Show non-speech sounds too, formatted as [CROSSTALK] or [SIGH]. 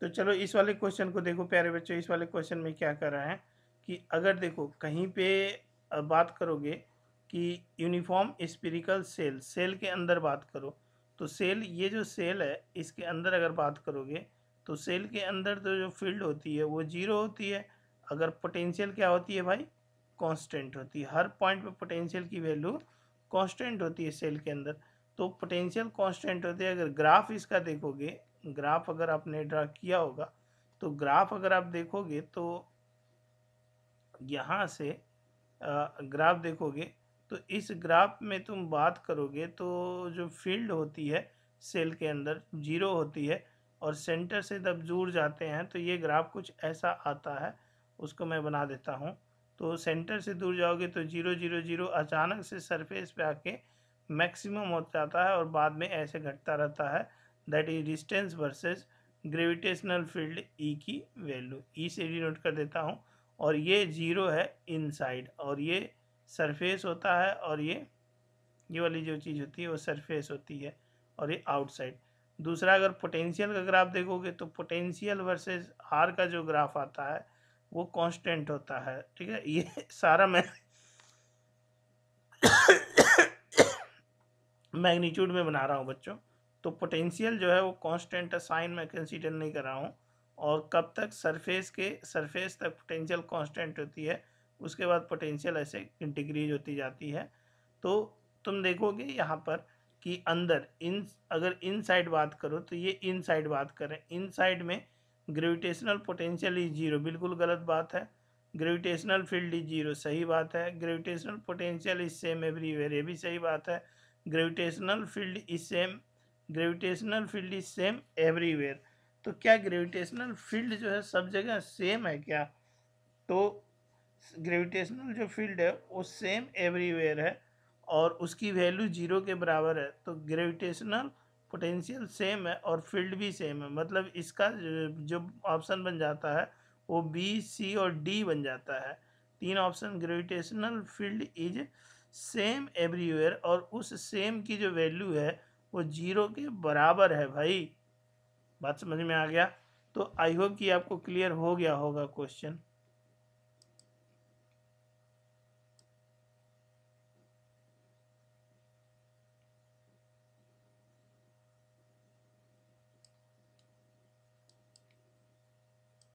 तो चलो इस वाले क्वेश्चन को देखो प्यारे बच्चों इस वाले क्वेश्चन में क्या कर रहा है कि अगर देखो कहीं पे बात करोगे कि यूनिफॉर्म स्पिरिकल सेल सेल के अंदर बात करो तो सेल ये जो सेल है इसके अंदर अगर बात करोगे तो सेल के अंदर तो जो फील्ड होती है वो जीरो होती है अगर पोटेंशियल क्या होती है भाई कांस्टेंट होती है हर पॉइंट पे पोटेंशियल की वैल्यू कांस्टेंट होती है सेल के अंदर तो पोटेंशियल कांस्टेंट होती है अगर ग्राफ इसका देखोगे ग्राफ अगर आपने ड्रा किया होगा तो ग्राफ अगर आप देखोगे तो यहाँ से ग्राफ देखोगे तो इस ग्राफ में तुम बात करोगे तो जो फील्ड होती है सेल के अंदर जीरो होती है और सेंटर से जब जुड़ जाते हैं तो ये ग्राफ कुछ ऐसा आता है उसको मैं बना देता हूँ तो सेंटर से दूर जाओगे तो जीरो जीरो जीरो अचानक से सरफेस पे आके मैक्सिमम हो जाता है और बाद में ऐसे घटता रहता है that is distance versus gravitational field E की वैल्यू ई e से डी नोट कर देता हूँ और ये ज़ीरो है इनसाइड और ये सरफेस होता है और ये ये वाली जो चीज़ होती है वो सरफेस होती है और ये आउटसाइड दूसरा अगर पोटेंशियल का ग्राफ देखोगे तो पोटेंशियल वर्सेस हार का जो ग्राफ आता है वो कांस्टेंट होता है ठीक है ये सारा मैं मैग्नीट्यूड [COUGHS] में बना रहा हूँ बच्चों तो पोटेंशियल जो है वो कांस्टेंट है साइन में कंसीडर नहीं कर रहा हूँ और कब तक सरफेस के सरफेस तक पोटेंशियल कांस्टेंट होती है उसके बाद पोटेंशियल ऐसे इंटीग्रीज होती जाती है तो तुम देखोगे यहाँ पर कि अंदर इन अगर इन साइड बात करो तो ये इन साइड बात करें इन साइड में ग्रेविटेशनल पोटेंशियल इज जीरो बिल्कुल गलत बात है ग्रेविटेशनल फील्ड इज जीरो सही बात है gravitational potential is same everywhere ये भी सही बात है gravitational field is same gravitational field is same everywhere तो क्या ग्रेविटेशनल फील्ड जो है सब जगह सेम है क्या तो ग्रेविटेशनल जो फील्ड है वो सेम एवरीवेयर है और उसकी वैल्यू जीरो के बराबर है तो ग्रेविटेशनल पोटेंशियल सेम है और फील्ड भी सेम है मतलब इसका जो ऑप्शन बन जाता है वो बी सी और डी बन जाता है तीन option gravitational field is same everywhere और उस सेम की जो वैल्यू है वो जीरो के बराबर है भाई बात समझ में आ गया तो आई होप कि आपको क्लियर हो गया होगा क्वेश्चन